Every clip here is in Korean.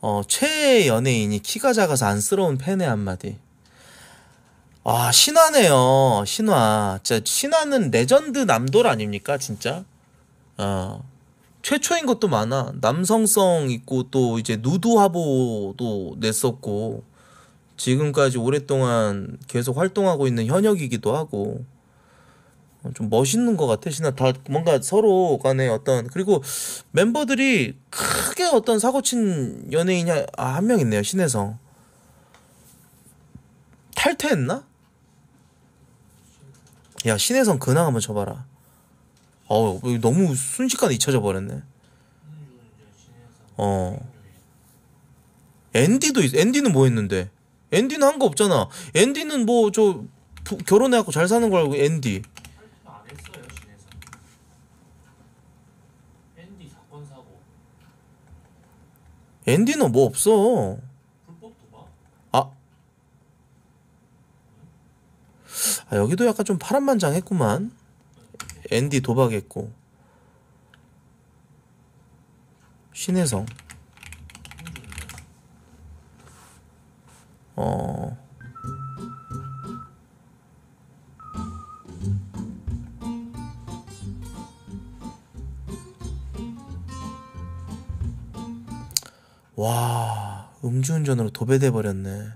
어, 최애 연예인이 키가 작아서 안쓰러운 팬의 한마디. 아, 신화네요. 신화. 진짜 신화는 레전드 남돌 아닙니까? 진짜. 어. 최초인 것도 많아. 남성성 있고 또 이제 누드화보도 냈었고 지금까지 오랫동안 계속 활동하고 있는 현역이기도 하고 좀 멋있는 것 같아. 신나 다 뭔가 서로 간에 어떤 그리고 멤버들이 크게 어떤 사고친 연예인이 아, 한 명 있네요. 신에서 탈퇴했나? 야 신혜성 근황 한 번 쳐봐라. 어우 너무 순식간에 잊혀져 버렸네. 어. 앤디도 있, 앤디는 뭐 했는데? 앤디는 한 거 없잖아. 앤디는 뭐 저 결혼해갖고 잘 사는 걸 알고 앤디. 앤디 노뭐 없어? 아. 아 여기도 약간 좀 파란만장했구만. 앤디 도박했고. 신혜성. 어. 와, 음주운전으로 도배돼 버렸네.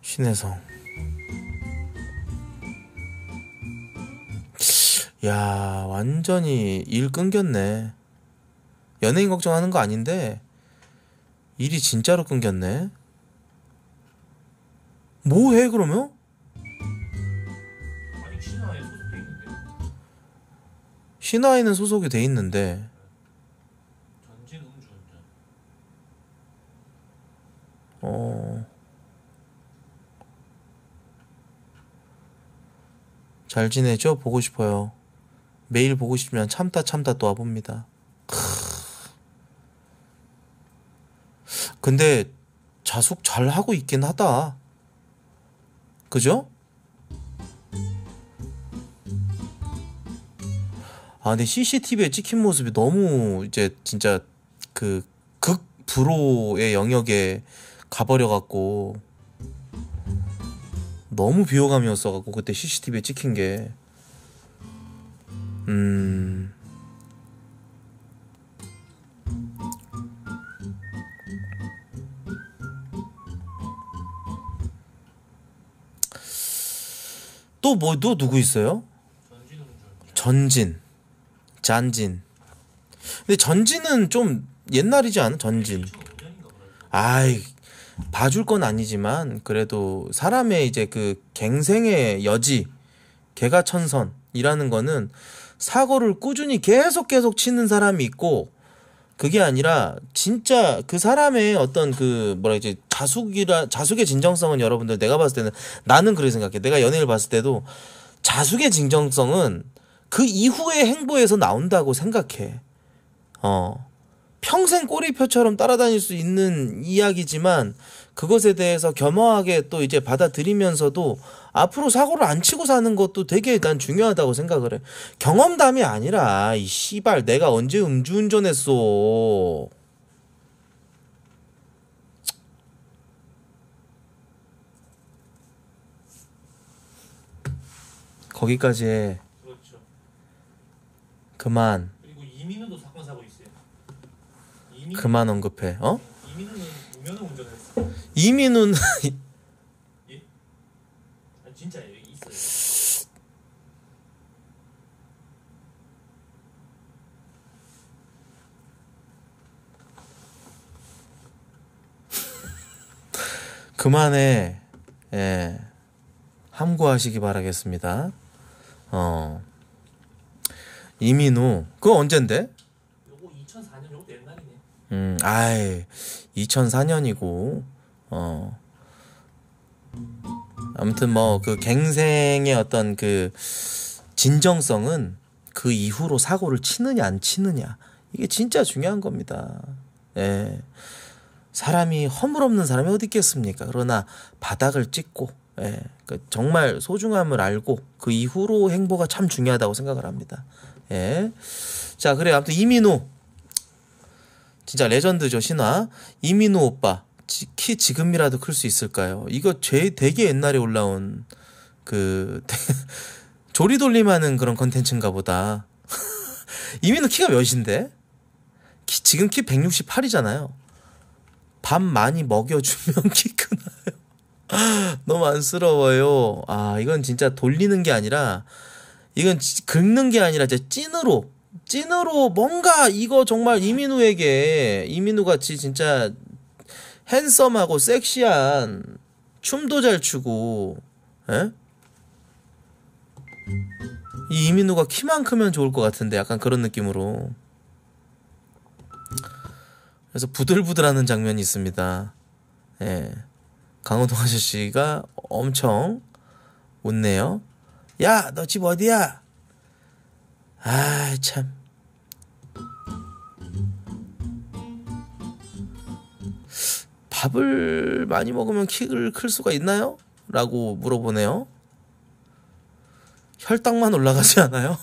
신혜성. 야, 완전히 일 끊겼네. 연예인 걱정하는 거 아닌데 일이 진짜로 끊겼네. 뭐해 그러면? 신화에는 소속이 돼 있는데 어... 잘 지내죠? 보고 싶어요. 매일 보고 싶으면 참다 참다 또 와봅니다. 크... 근데 자숙 잘 하고 있긴 하다. 그죠? 아, 근데 CCTV에 찍힌 모습이 너무 이제 진짜 그극불호의 영역에 가버려갖고 너무 비호감이었어갖고 그때 CCTV에 찍힌 게 음. 또 뭐, 또 누구 있어요? 전진. 잔진. 근데 전진은 좀 옛날이지 않아? 전진. 아이, 봐줄 건 아니지만, 그래도 사람의 이제 그 갱생의 여지, 개가 천선이라는 거는 사고를 꾸준히 계속 계속 치는 사람이 있고, 그게 아니라 진짜 그 사람의 어떤 그 뭐라 이제 자숙이라 자숙의 진정성은 여러분들 내가 봤을 때는 나는 그렇게 생각해. 내가 연애를 봤을 때도 자숙의 진정성은 그 이후의 행보에서 나온다고 생각해. 어. 평생 꼬리표처럼 따라다닐 수 있는 이야기지만 그것에 대해서 겸허하게 또 이제 받아들이면서도 앞으로 사고를 안 치고 사는 것도 되게 난 중요하다고 생각을 해. 경험담이 아니라 이 씨발 내가 언제 음주운전했어. 거기까지 그만. 그리고 이민우도 사건 사고 있어요. 이민... 그만 언급해. 어? 이민우는 면허 운전했어. 이민우는 예? 아, 진짜예요. 있어요. 그만해. 예. 함구하시기 바라겠습니다. 어. 이민우 그거 언젠데? 요거 2004년 요거 옛날이네. 음, 아이 2004년이고 어 아무튼 뭐 그 갱생의 어떤 그 진정성은 그 이후로 사고를 치느냐 안 치느냐 이게 진짜 중요한 겁니다. 예. 사람이 허물없는 사람이 어디 있겠습니까? 그러나 바닥을 찍고 예. 그러니까 정말 소중함을 알고 그 이후로 행보가 참 중요하다고 생각을 합니다. 예. 자, 그래. 아무튼 이민호. 진짜 레전드죠, 신화. 이민호 오빠. 키 지금이라도 클 수 있을까요? 이거 제 되게 옛날에 올라온 그 조리 돌림하는 그런 컨텐츠인가 보다. 이민호 키가 몇인데? 키, 지금 키 168이잖아요. 밥 많이 먹여주면 키 크나요? 너무 안쓰러워요. 아, 이건 진짜 돌리는 게 아니라 이건 긁는 게 아니라 이제 찐으로 찐으로 뭔가 이거 정말 이민우에게 이민우 같이 진짜 핸섬하고 섹시한 춤도 잘 추고 에? 예? 이 이민우가 키만 크면 좋을 것 같은데 약간 그런 느낌으로 그래서 부들부들하는 장면이 있습니다. 예. 강호동 아저씨가 엄청 웃네요. 야, 너 집 어디야? 아, 참. 밥을 많이 먹으면 키를 클 수가 있나요? 라고 물어보네요. 혈당만 올라가지 않아요?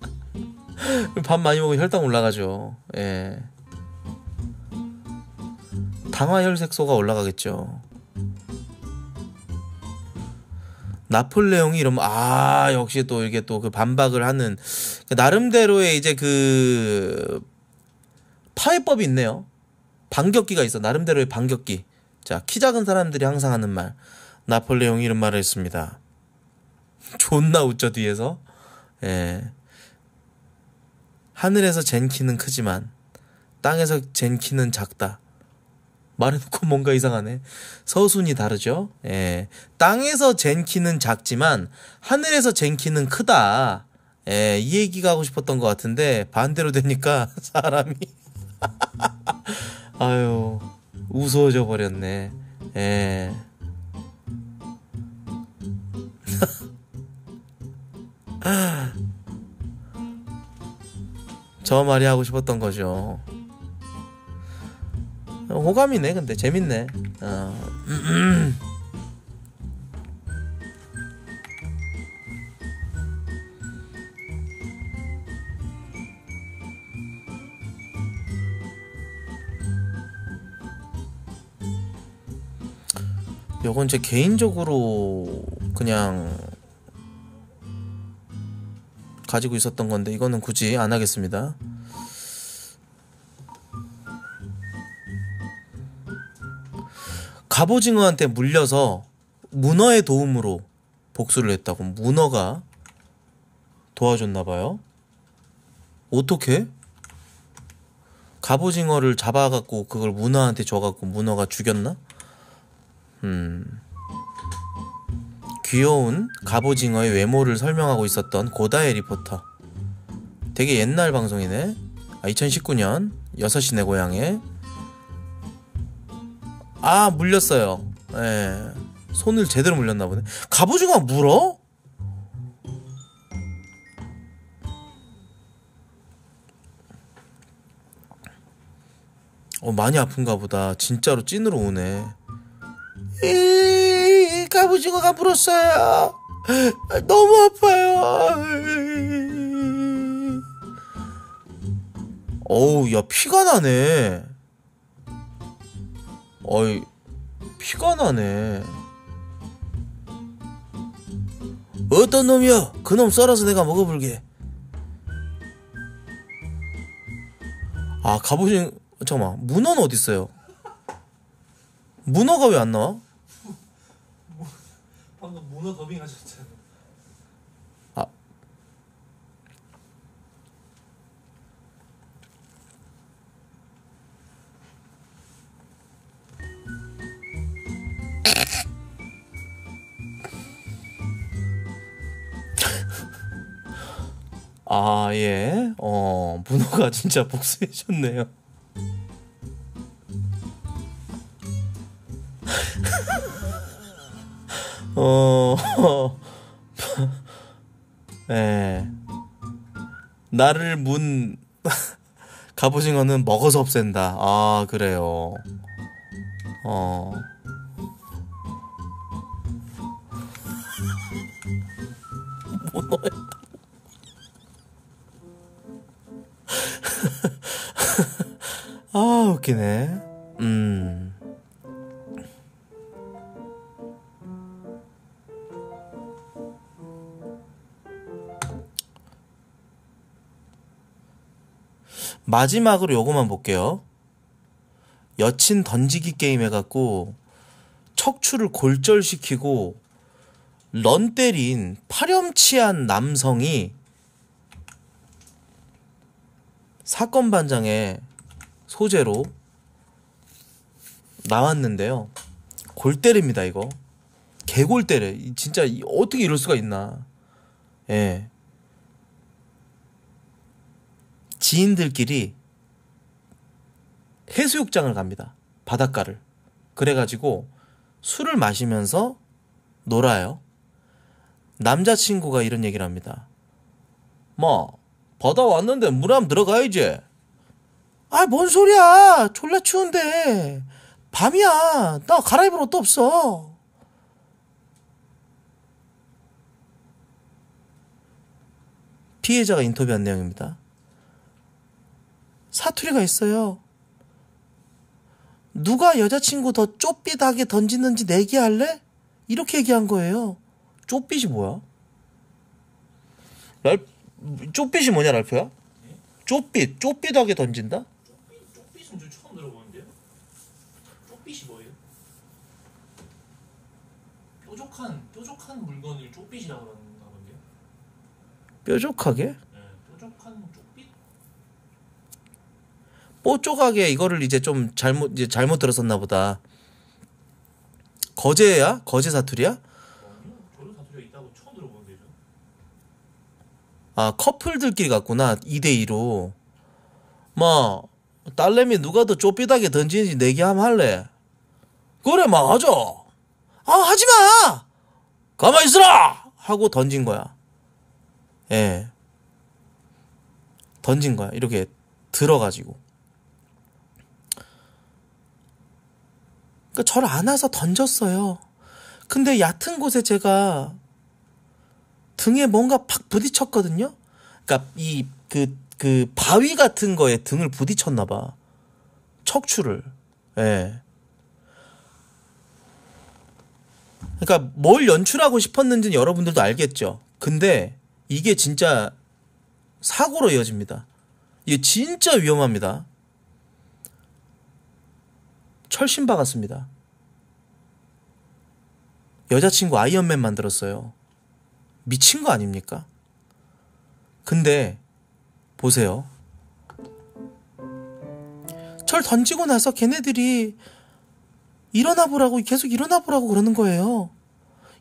밥 많이 먹으면 혈당 올라가죠. 예. 당화혈색소가 올라가겠죠. 나폴레옹이 이러면 아 역시 또 이게 또 그 반박을 하는 그 나름대로의 이제 그 파해법이 있네요. 반격기가 있어 나름대로의 반격기. 자 키 작은 사람들이 항상 하는 말 나폴레옹이 이런 말을 했습니다. 존나 웃죠 뒤에서. 예. 하늘에서 젠 키는 크지만 땅에서 젠 키는 작다. 말해놓고 뭔가 이상하네. 서순이 다르죠. 예. 땅에서 젠 키는 작지만 하늘에서 젠 키는 크다. 예, 이 얘기가 하고 싶었던 것 같은데 반대로 되니까 사람이 아유 우스워져 버렸네. 예. 저 말이 하고 싶었던 거죠. 호감이네 근데 재밌네 어. 요건 제 개인적으로 그냥 가지고 있었던 건데 이거는 굳이 안 하겠습니다 갑오징어한테 물려서 문어의 도움으로 복수를 했다고 문어가 도와줬나 봐요. 어떻게? 갑오징어를 잡아갖고 그걸 문어한테 줘갖고 문어가 죽였나? 음. 귀여운 갑오징어의 외모를 설명하고 있었던 고다의 리포터. 되게 옛날 방송이네. 아, 2019년 6시 내 고향에 아 물렸어요 예 손을 제대로 물렸나 보네 갑오징어 물어? 어 많이 아픈가 보다 진짜로 찐으로 오네 이 갑오징어가 물었어요 너무 아파요 어우 야 피가 나네 어이 피가 나네 어떤 놈이야 그 놈 썰어서 내가 먹어볼게 아갑오징 잠깐만 문어는 어딨어요 문어가 왜 안 나와? 뭐, 방금 문어 더빙 하셨어 아, 예. 어, 문어가 진짜 복수해줬네요. 어, 예. 나를 문, 갑오징어는 먹어서 없앤다. 아, 그래요. 어. 웃긴 해. 음. 마지막으로 요거만 볼게요. 여친 던지기 게임 해갖고 척추를 골절시키고 런 때린 파렴치한 남성이 사건 반장에 소재로 나왔는데요. 골 때립니다, 이거. 개골 때려. 진짜 어떻게 이럴 수가 있나. 예. 지인들끼리 해수욕장을 갑니다. 바닷가를. 그래가지고 술을 마시면서 놀아요. 남자친구가 이런 얘기를 합니다. 뭐, 바다 왔는데 물 한번 들어가야지. 아, 뭔 소리야. 졸라 추운데. 밤이야. 나 갈아입을 옷도 없어. 피해자가 인터뷰한 내용입니다. 사투리가 있어요. 누가 여자친구 더 쪼삐다게 던지는지 내기할래? 이렇게 얘기한 거예요. 쪼삐이 뭐야? 랄, 쪼삐이 뭐냐, 랄프야? 쪼삐, 쪼삐다게 던진다? 뾰족한 뾰족한 물건을 쪽빛이라고 하는가 본데요. 뾰족하게? 네, 뾰족한 쪽빛. 뽀쪽하게 이거를 이제 좀 잘못 이제 잘못 들었었나 보다. 거제야? 거제 사투리야? 아 커플들끼리 갔구나 2대2로 뭐 딸내미 누가 더쪽빛하게 던지는지 내기 함 할래 그래 막하아아 하지마 가만히 있어라! 하고 던진 거야. 예. 던진 거야. 이렇게 들어가지고. 그러니까 저를 안아서 던졌어요. 근데 얕은 곳에 제가 등에 뭔가 팍 부딪혔거든요. 그러니까 이그그 그 바위 같은 거에 등을 부딪혔나 봐. 척추를. 예. 그러니까 뭘 연출하고 싶었는지는 여러분들도 알겠죠. 근데 이게 진짜 사고로 이어집니다. 이게 진짜 위험합니다. 철심 박았습니다. 여자친구 아이언맨 만들었어요. 미친 거 아닙니까? 근데 보세요. 철 던지고 나서 걔네들이 일어나 보라고 계속 일어나 보라고 그러는 거예요.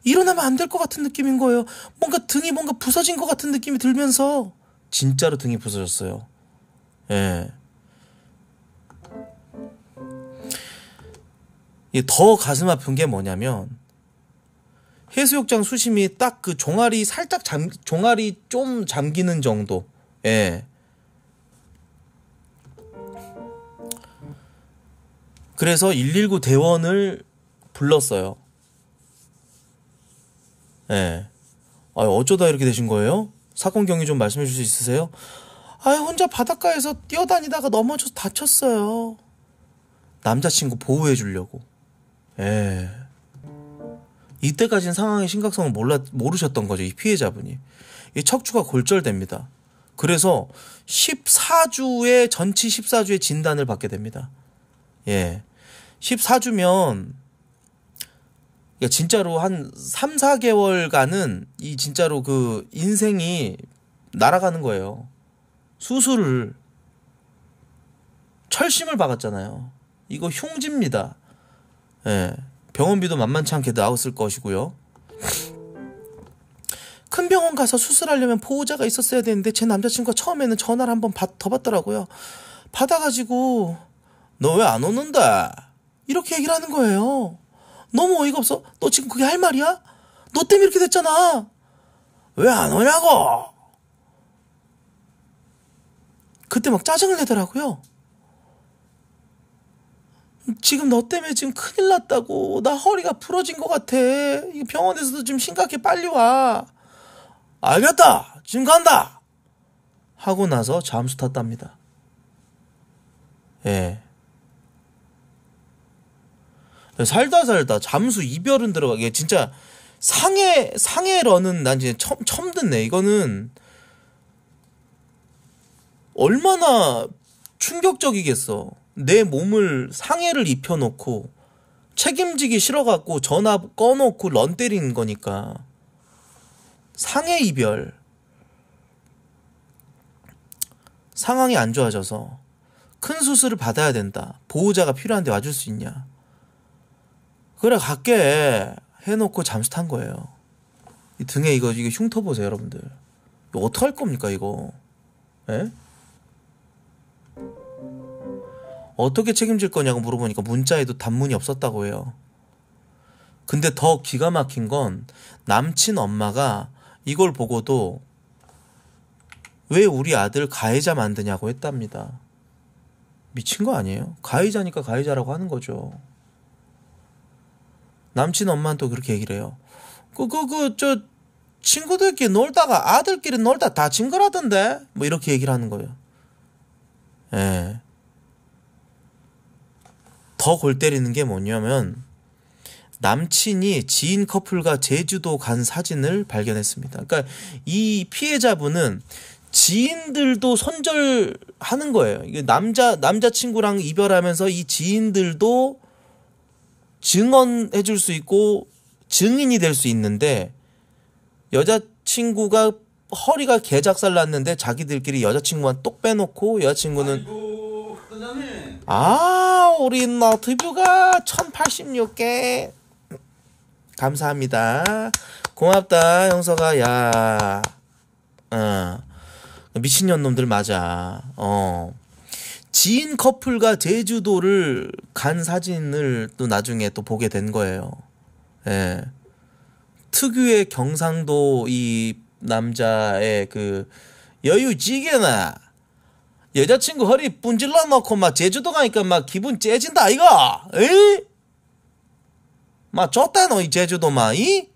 일어나면 안 될 것 같은 느낌인 거예요. 뭔가 등이 뭔가 부서진 것 같은 느낌이 들면서 진짜로 등이 부서졌어요. 예. 더 가슴 아픈 게 뭐냐면 해수욕장 수심이 딱 그 종아리 살짝 잠 종아리 좀 잠기는 정도. 예. 그래서 119 대원을 불렀어요. 예. 네. 아, 어쩌다 이렇게 되신 거예요? 사건 경위 좀 말씀해 줄수 있으세요? 아, 혼자 바닷가에서 뛰어다니다가 넘어져서 다쳤어요. 남자친구 보호해 주려고. 예. 이때까지는 상황의 심각성을 몰라, 모르셨던 거죠. 이 피해자분이. 이 척추가 골절됩니다. 그래서 14주의, 전치 14주의 진단을 받게 됩니다. 예. 14주면 야, 그러니까 진짜로 한 3, 4개월간은 이 진짜로 그 인생이 날아가는 거예요. 수술을 철심을 박았잖아요. 이거 흉집니다. 예. 병원비도 만만치 않게 나왔을 것이고요. 큰 병원 가서 수술하려면 보호자가 있었어야 되는데 제 남자친구가 처음에는 전화를 한번 받, 더 받더라고요. 받아가지고 너왜안 오는데? 이렇게 얘기를 하는 거예요. 너무 어이가 없어. 너 지금 그게 할 말이야? 너 때문에 이렇게 됐잖아. 왜 안 오냐고. 그때 막 짜증을 내더라고요. 지금 너 때문에 지금 큰일 났다고. 나 허리가 부러진 것 같아. 병원에서도 지금 심각해. 빨리 와. 알겠다. 지금 간다. 하고 나서 잠수 탔답니다. 예. 살다 살다 잠수 이별은 들어가게 진짜 상해 상해러는 난 이제 처음 처음 듣네 이거는 얼마나 충격적이겠어 내 몸을 상해를 입혀놓고 책임지기 싫어갖고 전화 꺼놓고 런 때리는 거니까 상해 이별 상황이 안 좋아져서 큰 수술을 받아야 된다 보호자가 필요한데 와줄 수 있냐 그래 갈게 해놓고 잠수 탄 거예요. 이 등에 이거 이게 흉터 보세요 여러분들. 이거 어떡할 겁니까 이거? 에? 예? 어떻게 책임질 거냐고 물어보니까 문자에도 단문이 없었다고 해요. 근데 더 기가 막힌 건 남친 엄마가 이걸 보고도 왜 우리 아들 가해자 만드냐고 했답니다. 미친 거 아니에요? 가해자니까 가해자라고 하는 거죠. 남친 엄마는 또 그렇게 얘기를 해요. 그, 그, 그, 저, 친구들끼리 놀다가 아들끼리 놀다 다친 거라던데? 뭐 이렇게 얘기를 하는 거예요. 예. 더 골 때리는 게 뭐냐면, 남친이 지인 커플과 제주도 간 사진을 발견했습니다. 그러니까 이 피해자분은 지인들도 손절하는 거예요. 이 남자 남자 친구랑 이별하면서 이 지인들도 증언해 줄수 있고 증인이 될 수 있는데 여자친구가 허리가 개작살 났는데 자기들끼리 여자친구만 똑 빼놓고 여자친구는 아 우리 너튜브가 1086개 감사합니다 고맙다 형서가 야 어. 미친년놈들 맞아 어 지인 커플과 제주도를 간 사진을 또 나중에 또 보게 된 거예요. 예. 특유의 경상도 이 남자의 그 여유지게나 여자친구 허리 분질러 놓고 막 제주도 가니까 막 기분 째진다 이거 에이 막 줬다 너 이 제주도 마이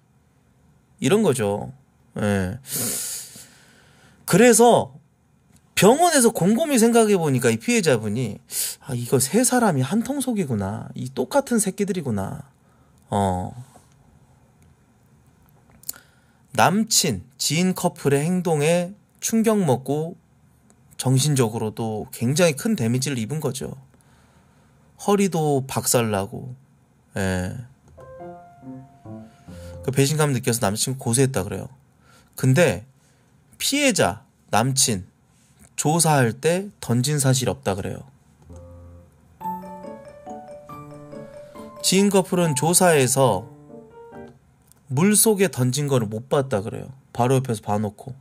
이런 거죠 예 그래서 병원에서 곰곰이 생각해 보니까 이 피해자분이 아 이거 세 사람이 한 통속이구나 이 똑같은 새끼들이구나 어 남친 지인 커플의 행동에 충격 먹고 정신적으로도 굉장히 큰 데미지를 입은 거죠 허리도 박살나고 예. 그 배신감 느껴서 남친 고소했다 그래요 근데 피해자 남친 조사할 때 던진 사실 없다 그래요. 지인 커플은 조사에서 물 속에 던진 거를 못 봤다 그래요. 바로 옆에서 봐놓고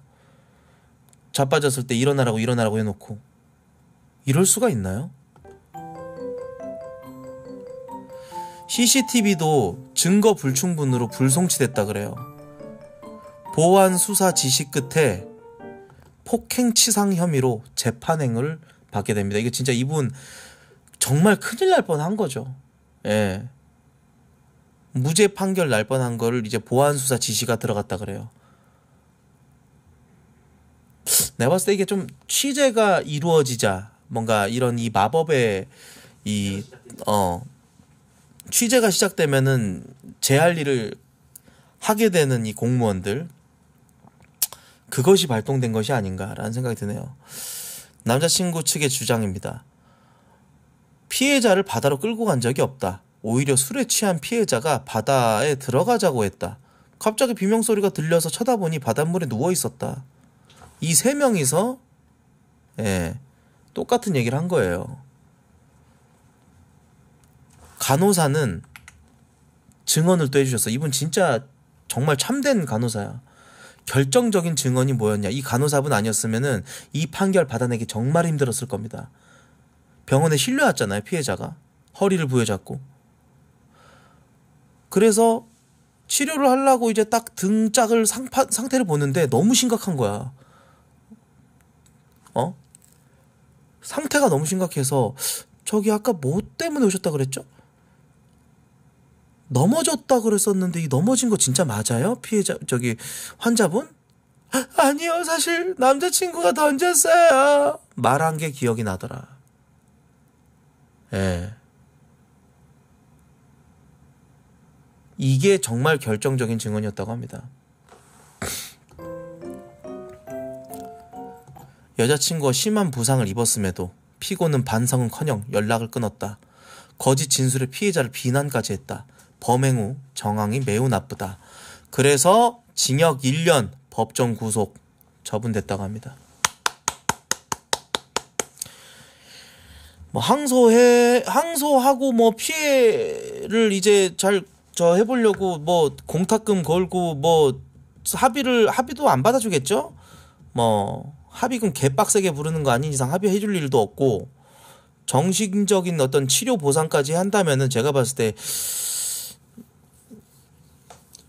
자빠졌을 때 일어나라고 일어나라고 해놓고 이럴 수가 있나요? CCTV도 증거 불충분으로 불송치됐다 그래요. 보안 수사 지시 끝에 폭행치상 혐의로 재판행을 받게 됩니다. 이게 진짜 이분 정말 큰일 날 뻔한 거죠. 예. 무죄 판결 날 뻔한 거를 이제 보안수사 지시가 들어갔다 그래요. 내가 봤을 때 이게 좀 취재가 이루어지자 뭔가 이런 이 마법의 이, 어, 취재가 시작되면은 제할 일을 하게 되는 이 공무원들 그것이 발동된 것이 아닌가라는 생각이 드네요. 남자친구 측의 주장입니다. 피해자를 바다로 끌고 간 적이 없다. 오히려 술에 취한 피해자가 바다에 들어가자고 했다. 갑자기 비명소리가 들려서 쳐다보니 바닷물에 누워 있었다. 이 세 명이서 예, 똑같은 얘기를 한 거예요. 간호사는 증언을 또 해주셨어. 이분 진짜 정말 참된 간호사야. 결정적인 증언이 뭐였냐. 이 간호사분 아니었으면은 이 판결 받아내기 정말 힘들었을 겁니다. 병원에 실려왔잖아요, 피해자가. 허리를 부여잡고. 그래서 치료를 하려고 이제 딱 등짝을 상파, 상태를 보는데 너무 심각한 거야. 어? 상태가 너무 심각해서 저기 아까 뭐 때문에 오셨다 그랬죠? 넘어졌다 그랬었는데 이 넘어진 거 진짜 맞아요? 피해자 저기 환자분? 아, 아니요 사실 남자친구가 던졌어요 말한 게 기억이 나더라 예 이게 정말 결정적인 증언이었다고 합니다 여자친구가 심한 부상을 입었음에도 피고는 반성은커녕 연락을 끊었다 거짓 진술의 피해자를 비난까지 했다 범행 후 정황이 매우 나쁘다. 그래서 징역 1년 법정 구속 처분됐다고 합니다. 뭐 항소해 항소하고 뭐 피해를 이제 잘 저 해보려고 뭐 공탁금 걸고 뭐 합의를 합의도 안 받아주겠죠? 뭐 합의금 개빡세게 부르는 거 아닌 이상 합의해줄 일도 없고 정신적인 어떤 치료 보상까지 한다면은 제가 봤을 때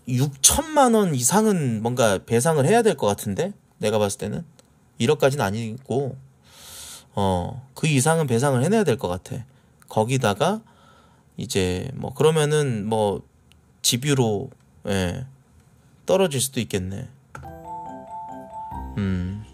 6천만 원 이상은 뭔가 배상을 해야 될 것 같은데 내가 봤을 때는 1억까지는 아니고 어그 이상은 배상을 해내야 될 것 같아 거기다가 이제 뭐 그러면은 뭐 집유로 예 떨어질 수도 있겠네 음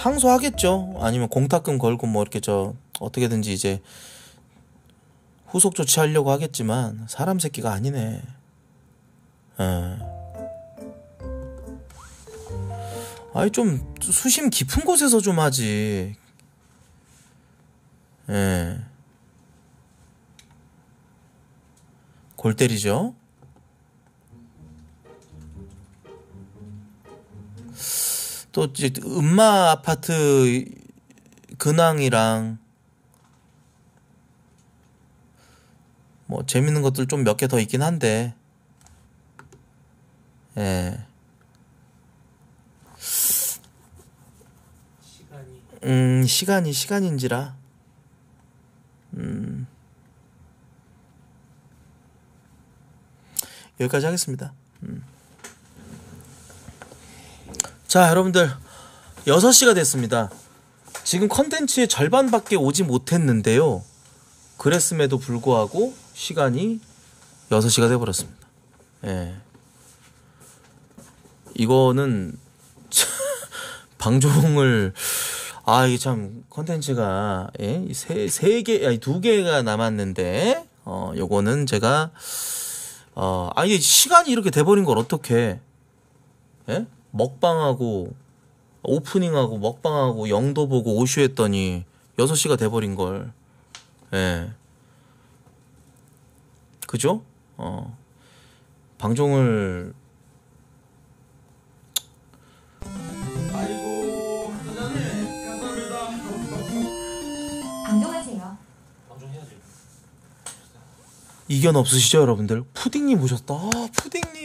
상소하겠죠 아니면 공탁금 걸고 뭐 이렇게 저 어떻게든지 이제 후속 조치하려고 하겠지만 사람 새끼가 아니네. 에. 예. 아니 좀 수심 깊은 곳에서 좀 하지. 예. 골 때리죠. 또 이제 음마 아파트 근황이랑 뭐 재밌는 것들 좀 몇 개 더 있긴 한데 예. 시간이 음 시간이 시간인지라 음 여기까지 하겠습니다. 음. 자, 여러분들 6시가 됐습니다. 지금 컨텐츠의 절반밖에 오지 못했는데요. 그랬음에도 불구하고 시간이 6시가 돼 버렸습니다. 예. 이거는 방종을 아, 이게 참 컨텐츠가 예? 세, 세 개, 아니 두 개가 남았는데 어, 요거는 제가 어, 아 이게 시간이 이렇게 돼 버린 걸 어떻게 예? 먹방하고 오프닝하고 먹방하고 영도 보고 오쇼 했더니 6시가 돼버린 걸. 예. 그죠? 어. 방종을 아이고 한잔해 감사합니다 방종하세요 방종해야지 이견 없으시죠 여러분들 푸딩님 오셨다 아, 푸딩님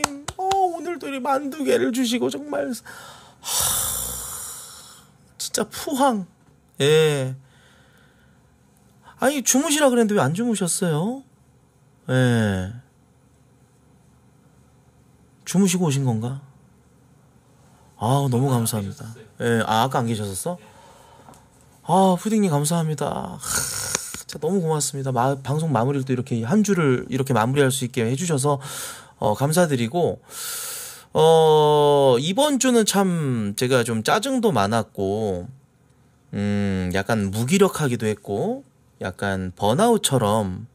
오늘들이 만두 개를 주시고 정말 하... 진짜 푸항 예 아니 주무시라 그랬는데 왜 안 주무셨어요 예 주무시고 오신 건가 아 너무 감사합니다 예아 아까 안 계셨었어 아 푸딩님 감사합니다 진짜 너무 고맙습니다 마, 방송 마무리를 또 이렇게 한 주를 이렇게 마무리할 수 있게 해주셔서 어, 감사드리고 어, 이번 주는 참 제가 좀 짜증도 많았고, 음, 약간 무기력하기도 했고, 약간 번아웃처럼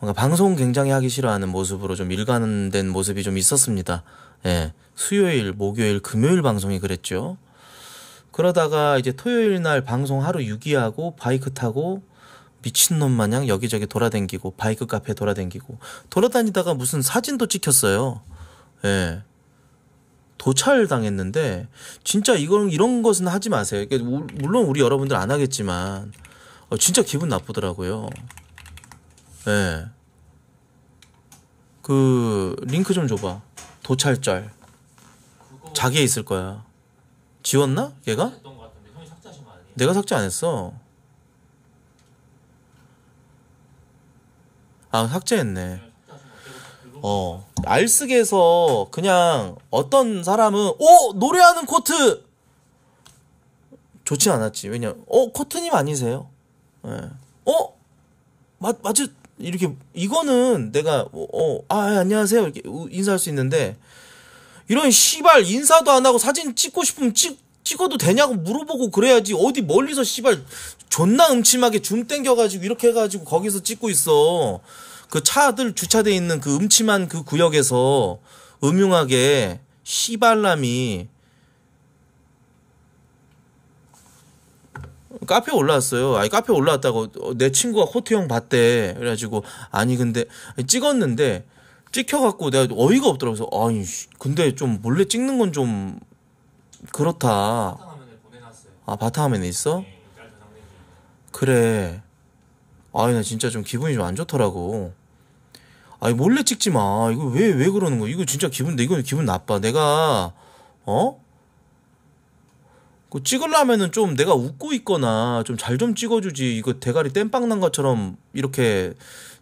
뭔가 방송 굉장히 하기 싫어하는 모습으로 좀 일관된 모습이 좀 있었습니다. 예. 수요일, 목요일, 금요일 방송이 그랬죠. 그러다가 이제 토요일 날 방송 하루 6위하고 바이크 타고 미친놈 마냥 여기저기 돌아댕기고 바이크 카페 돌아댕기고 돌아다니다가 무슨 사진도 찍혔어요. 예. 도찰당했는데 진짜 이건 이런 것은 하지 마세요. 그러니까 물론 우리 여러분들 안 하겠지만 어, 진짜 기분 나쁘더라고요. 예. 네. 그 링크 좀 줘봐. 도찰절. 자기에 있을 거야. 지웠나? 얘가? 내가 삭제 안 했어. 아 삭제했네. 네. 어, 알쓰기에서 그냥 어떤 사람은 오 어, 노래하는 코트 좋지 않았지. 왜냐, 어 코트님 아니세요? 예. 어, 맞 맞지? 이렇게 이거는 내가 어, 아 예, 안녕하세요 이렇게 인사할 수 있는데 이런 씨발 인사도 안 하고 사진 찍고 싶으면 찍 찍어도 되냐고 물어보고 그래야지 어디 멀리서 씨발 존나 음침하게 줌 땡겨가지고 이렇게 해가지고 거기서 찍고 있어. 그 차들 주차돼 있는 그 음침한 그 구역에서 음흉하게 시발람이 카페 올라왔어요. 아니 카페 올라왔다고 내 친구가 호트형 봤대. 그래가지고 아니 근데 찍었는데 찍혀갖고 내가 어이가 없더라고서 아니 근데 좀 몰래 찍는 건 좀 그렇다. 바탕화면에 아 바탕화면에 있어? 네, 그 그래. 아이 나 진짜 좀 기분이 좀 안 좋더라고. 아이 몰래 찍지 마. 이거 왜 왜 그러는 거? 이거 진짜 기분 이거 기분 나빠. 내가 어? 그 찍으려면은 좀 내가 웃고 있거나 좀 잘좀 좀 찍어주지. 이거 대가리 땜빵 난 것처럼 이렇게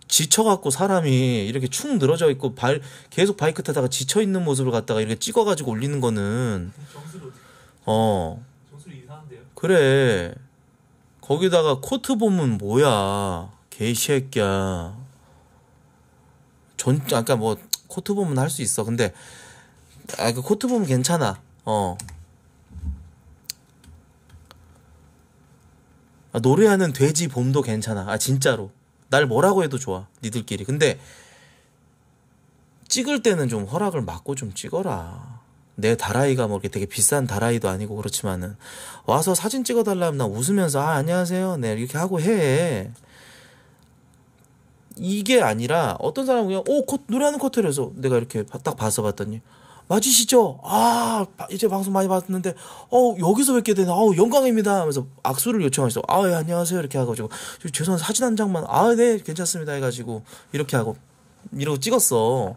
지쳐갖고 사람이 이렇게 축 늘어져 있고 발 계속 바이크 타다가 지쳐 있는 모습을 갖다가 이렇게 찍어가지고 올리는 거는 어 그래 거기다가 코트 보면 뭐야 개새끼야 전 아까 뭐 코트 보면 할수 있어 근데 아 그 코트 보면 괜찮아 어 아, 노래하는 돼지 봄도 괜찮아 아 진짜로 날 뭐라고 해도 좋아 니들끼리 근데 찍을 때는 좀 허락을 받고 좀 찍어라 내 다라이가 뭐 이렇게 되게 비싼 다라이도 아니고 그렇지만은 와서 사진 찍어달라 면나 웃으면서 아 안녕하세요 네 이렇게 하고 해 이게 아니라 어떤 사람은 그냥 오 컷, 노래하는 코트를서 내가 이렇게 딱 봐서 봤더니 맞으시죠? 아 이제 방송 많이 봤는데 어 여기서 뵙게 되네 어우 영광입니다 하면서 악수를 요청하시죠 아예 안녕하세요 이렇게 해가지고 죄송한 사진 한 장만 아 네 괜찮습니다 해가지고 이렇게 하고 이러고 찍었어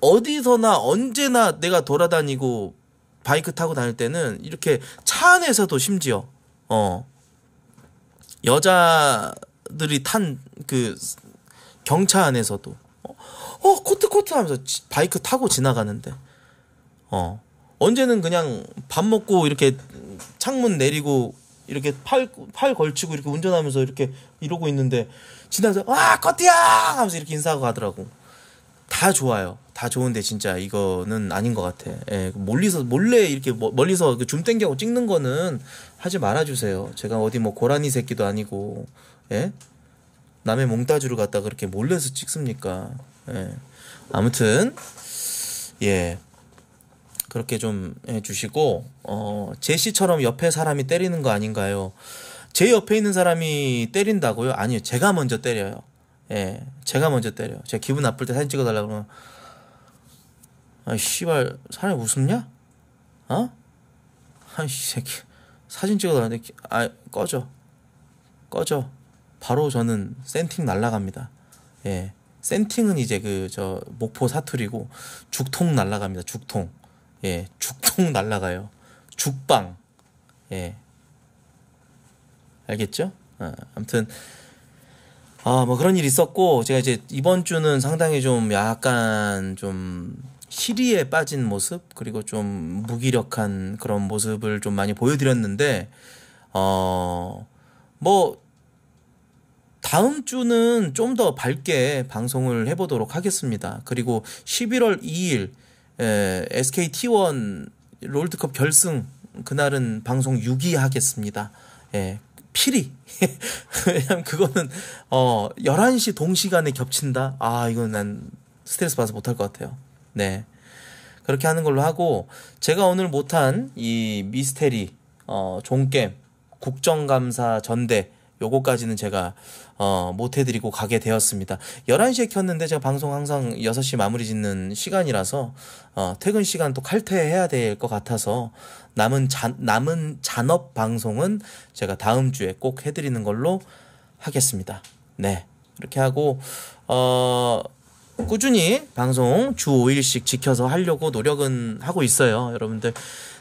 어디서나 언제나 내가 돌아다니고 바이크 타고 다닐 때는 이렇게 차 안에서도 심지어 어 여자들이 탄 그 경차 안에서도 어, 어 코트 코트 하면서 지, 바이크 타고 지나가는데 어 언제는 그냥 밥 먹고 이렇게 창문 내리고 이렇게 팔, 팔 걸치고 이렇게 운전하면서 이렇게 이러고 있는데 지나서 와 아, 커트야 하면서 이렇게 인사하고 가더라고 다 좋아요 다 좋은데 진짜 이거는 아닌 것 같아. 예, 멀리서 몰래 이렇게 멀리서 그 줌 땡겨고 찍는 거는 하지 말아주세요. 제가 어디 뭐 고라니 새끼도 아니고 예? 남의 몽따주를 갔다 그렇게 몰래서 찍습니까? 예. 아무튼 예 그렇게 좀 해주시고 어 제시처럼 옆에 사람이 때리는 거 아닌가요? 제 옆에 있는 사람이 때린다고요? 아니요 제가 먼저 때려요. 예, 제가 먼저 때려요. 제가 기분 나쁠 때 사진 찍어달라 고 그러면 아, 씨발, 사람이 웃음냐? 어? 아이, 새끼. 사진 찍어달라는데, 아, 꺼져. 꺼져. 바로 저는 센팅 날라갑니다. 예. 센팅은 이제 그, 저, 목포 사투리고, 죽통 날라갑니다. 죽통. 예. 죽통 날라가요. 죽방. 예. 알겠죠? 아, 아무튼 아, 뭐 그런 일이 있었고, 제가 이제 이번 주는 상당히 좀 약간 좀 시리에 빠진 모습 그리고 좀 무기력한 그런 모습을 좀 많이 보여드렸는데 어 뭐 다음 주는 좀 더 밝게 방송을 해보도록 하겠습니다. 그리고 11월 2일 에, SKT1 롤드컵 결승 그날은 방송 6위 하겠습니다. 예, 필히 왜냐면 그거는 어 11시 동시간에 겹친다. 아 이건 난 스트레스 받아서 못할 것 같아요. 네. 그렇게 하는 걸로 하고 제가 오늘 못한 이 미스테리 어 종겜 국정감사 전대 요거까지는 제가 어, 못 해드리고 가게 되었습니다. 11시에 켰는데 제가 방송 항상 6시 마무리 짓는 시간이라서 어, 퇴근 시간 또 칼퇴해야 될 것 같아서 남은 잔, 남은 잔업 방송은 제가 다음 주에 꼭 해드리는 걸로 하겠습니다. 네. 이렇게 하고 어 꾸준히 방송 주 5일씩 지켜서 하려고 노력은 하고 있어요. 여러분들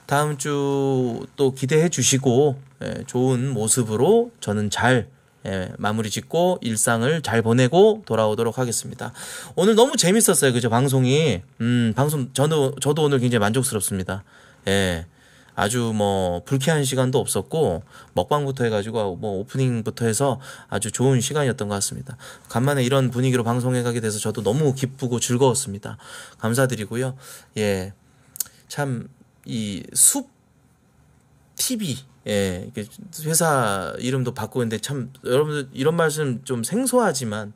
다음 주 또 기대해 주시고 예, 좋은 모습으로 저는 잘 예, 마무리 짓고 일상을 잘 보내고 돌아오도록 하겠습니다. 오늘 너무 재밌었어요. 그죠? 방송이. 음, 방송 저도 저도 오늘 굉장히 만족스럽습니다. 예. 아주 뭐 불쾌한 시간도 없었고 먹방부터 해가지고 뭐 오프닝부터 해서 아주 좋은 시간이었던 것 같습니다. 간만에 이런 분위기로 방송해 가게 돼서 저도 너무 기쁘고 즐거웠습니다. 감사드리고요. 예. 참 이 숲 TV 예, 회사 이름도 바꾸는데 참 여러분들 이런 말씀 좀 생소하지만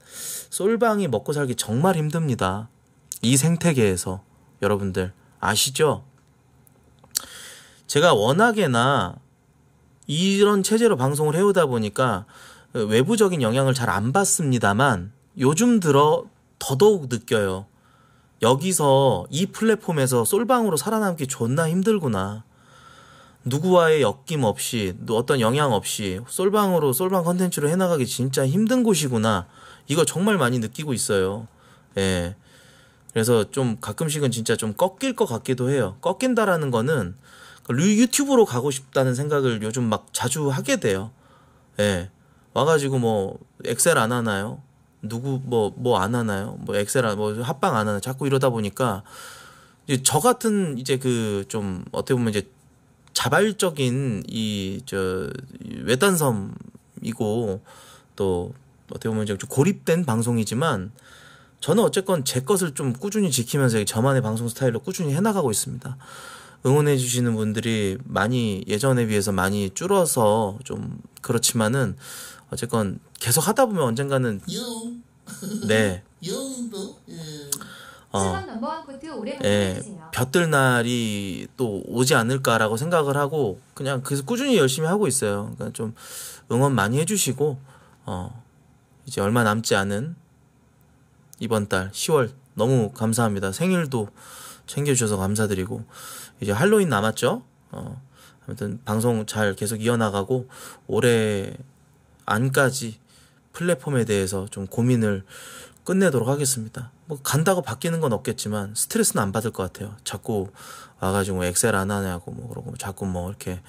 솔방이 먹고 살기 정말 힘듭니다. 이 생태계에서 여러분들 아시죠? 제가 워낙에나 이런 체제로 방송을 해오다 보니까 외부적인 영향을 잘 안 받습니다만 요즘 들어 더더욱 느껴요. 여기서 이 플랫폼에서 솔방으로 살아남기 존나 힘들구나. 누구와의 엮임 없이 어떤 영향 없이 솔방으로 솔방 컨텐츠로 해나가기 진짜 힘든 곳이구나. 이거 정말 많이 느끼고 있어요. 예. 그래서 좀 가끔씩은 진짜 좀 꺾일 것 같기도 해요. 꺾인다라는 거는 유튜브로 가고 싶다는 생각을 요즘 막 자주 하게 돼요. 예. 와가지고 뭐 엑셀 안 하나요? 누구 뭐 뭐 안 하나요? 뭐 엑셀 안, 뭐 합방 안 하나 자꾸 이러다 보니까 이제 저 같은 이제 그 좀 어떻게 보면 이제 자발적인 이 저 외딴섬이고 또 어떻게 보면 좀 고립된 방송이지만 저는 어쨌건 제 것을 좀 꾸준히 지키면서 저만의 방송 스타일로 꾸준히 해나가고 있습니다. 응원해 주시는 분들이 많이 예전에 비해서 많이 줄어서 좀 그렇지만은 어쨌건 계속 하다 보면 언젠가는 네. 예. 어, 그 예, 볕들 날이 또 오지 않을까라고 생각을 하고 그냥 그래서 꾸준히 열심히 하고 있어요. 그러니까 좀 응원 많이 해주시고 어, 이제 얼마 남지 않은 이번 달 10월 너무 감사합니다. 생일도 챙겨주셔서 감사드리고 이제 할로윈 남았죠. 어, 아무튼 방송 잘 계속 이어나가고 올해 안까지 플랫폼에 대해서 좀 고민을 끝내도록 하겠습니다. 뭐 간다고 바뀌는 건 없겠지만 스트레스는 안 받을 것 같아요. 자꾸 와가지고 뭐 엑셀 안 하냐고 뭐 그러고 자꾸 뭐 이렇게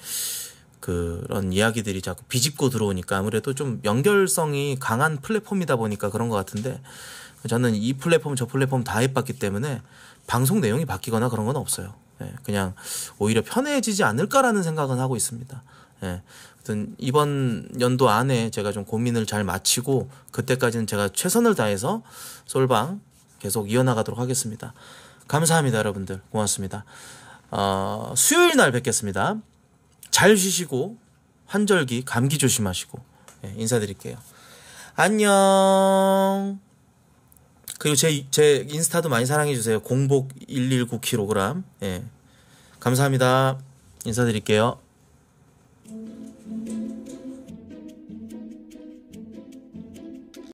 그런 이야기들이 자꾸 비집고 들어오니까 아무래도 좀 연결성이 강한 플랫폼이다 보니까 그런 것 같은데 저는 이 플랫폼 저 플랫폼 다 해봤기 때문에 방송 내용이 바뀌거나 그런 건 없어요. 예, 그냥 오히려 편해지지 않을까라는 생각은 하고 있습니다. 어떤 예, 이번 연도 안에 제가 좀 고민을 잘 마치고 그때까지는 제가 최선을 다해서 솔방 계속 이어나가도록 하겠습니다. 감사합니다, 여러분들. 고맙습니다. 어, 수요일 날 뵙겠습니다. 잘 쉬시고 환절기 감기 조심하시고 예, 인사드릴게요. 안녕. 그리고 제, 제 인스타도 많이 사랑해주세요. 공복 119kg. 예. 감사합니다. 인사드릴게요.